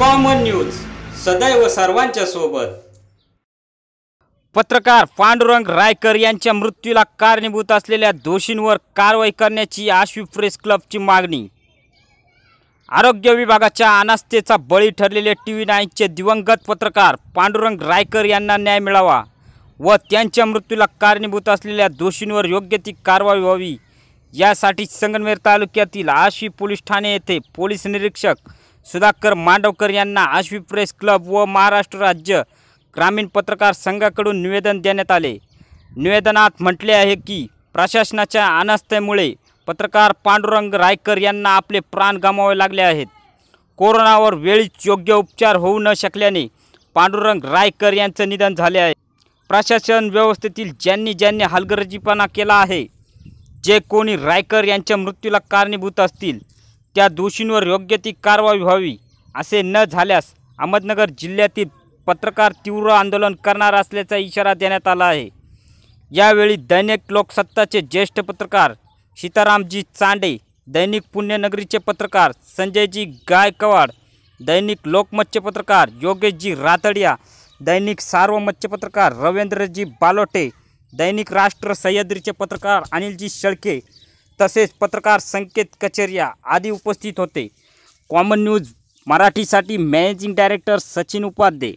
common news सदैव सर्वांच्या सोबत पत्रकार पांडुरंग रायकर यांच्या मृत्यूला कारणीभूत असलेल्या दोषींवर कारवाई करण्याची आश्वी प्रेस क्लबची मागणी आरोग्य विभागाच्या अनास्थेचा बळी ठरलेले टी व्ही नाईनचे दिवंगत पत्रकार पांडुरंग रायकर यांना न्याय मिळावा व त्यांच्या मृत्यूला कारणीभूत असलेल्या दोषींवर योग्य ती कारवाई व्हावी यासाठी संगमनेर तालुक्यातील आशी पोलीस ठाणे येथे पोलीस निरीक्षक सुधाकर मांडवकर यांना आश्वी प्रेस क्लब व महाराष्ट्र राज्य ग्रामीण पत्रकार संघाकडून निवेदन देण्यात आले निवेदनात म्हटले आहे की प्रशासनाच्या अनास्थेमुळे पत्रकार पांडुरंग रायकर यांना आपले प्राण गमावे लागले आहेत कोरोनावर वेळीच योग्य उपचार होऊ न शकल्याने पांडुरंग रायकर यांचं निधन झाले आहे प्रशासन व्यवस्थेतील ज्यांनी ज्यांनी हलगर्जीपणा केला आहे जे कोणी रायकर यांच्या मृत्यूला कारणीभूत असतील त्या दोषींवर योग्य ती कारवाई व्हावी असे न झाल्यास अहमदनगर जिल्ह्यातील पत्रकार तीव्र आंदोलन करणार असल्याचा इशारा देण्यात आला आहे यावेळी दैनिक लोकसत्ताचे ज्येष्ठ पत्रकार सीतारामजी चांडे दैनिक पुण्यनगरीचे पत्रकार संजयजी गायकवाड दैनिक लोकमतचे पत्रकार योगेशजी रातडिया दैनिक सार्वमतचे पत्रकार रवींद्रजी बालोटे दैनिक राष्ट्र सह्याद्रीचे पत्रकार अनिलजी शेळके तसेच पत्रकार संकेत कचेरिया आदी उपस्थित होते कॉमन न्यूज मराठीसाठी मॅनेजिंग डायरेक्टर सचिन उपाध्ये